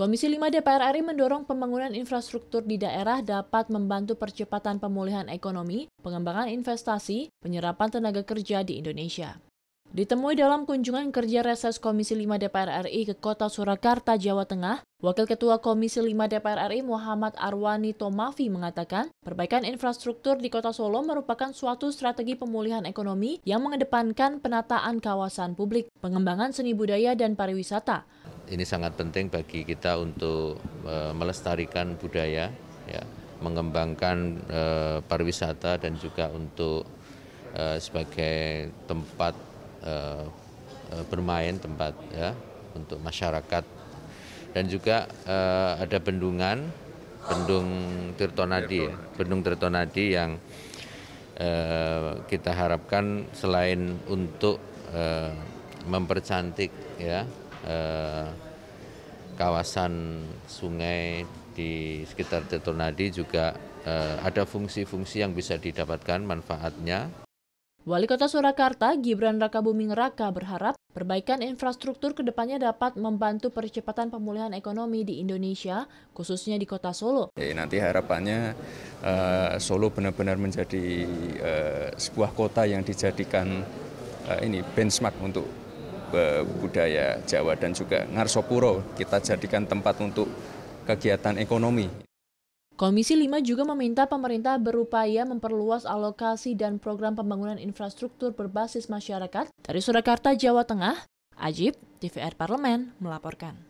Komisi 5 DPR RI mendorong pembangunan infrastruktur di daerah dapat membantu percepatan pemulihan ekonomi, pengembangan investasi, penyerapan tenaga kerja di Indonesia. Ditemui dalam kunjungan kerja reses Komisi 5 DPR RI ke kota Surakarta, Jawa Tengah, Wakil Ketua Komisi 5 DPR RI Muhammad Arwani Tomafi mengatakan, perbaikan infrastruktur di kota Solo merupakan suatu strategi pemulihan ekonomi yang mengedepankan penataan kawasan publik, pengembangan seni budaya dan pariwisata, ini sangat penting bagi kita untuk e, melestarikan budaya, ya, mengembangkan e, pariwisata dan juga untuk e, sebagai tempat e, e bermain, tempat ya untuk masyarakat dan juga e, ada bendungan, bendung Tirtonadi, ya, bendung Tirtonadi yang e, kita harapkan selain untuk e, mempercantik ya eh, kawasan sungai di sekitar Tetonadi juga eh, ada fungsi-fungsi yang bisa didapatkan manfaatnya. Wali Kota Surakarta Gibran Rakabuming Raka berharap perbaikan infrastruktur kedepannya dapat membantu percepatan pemulihan ekonomi di Indonesia, khususnya di Kota Solo. Jadi nanti harapannya uh, Solo benar-benar menjadi uh, sebuah kota yang dijadikan uh, ini benchmark untuk budaya Jawa dan juga Ngarsopuro kita jadikan tempat untuk kegiatan ekonomi. Komisi 5 juga meminta pemerintah berupaya memperluas alokasi dan program pembangunan infrastruktur berbasis masyarakat. Dari Surakarta, Jawa Tengah, Ajib, TVR Parlemen melaporkan.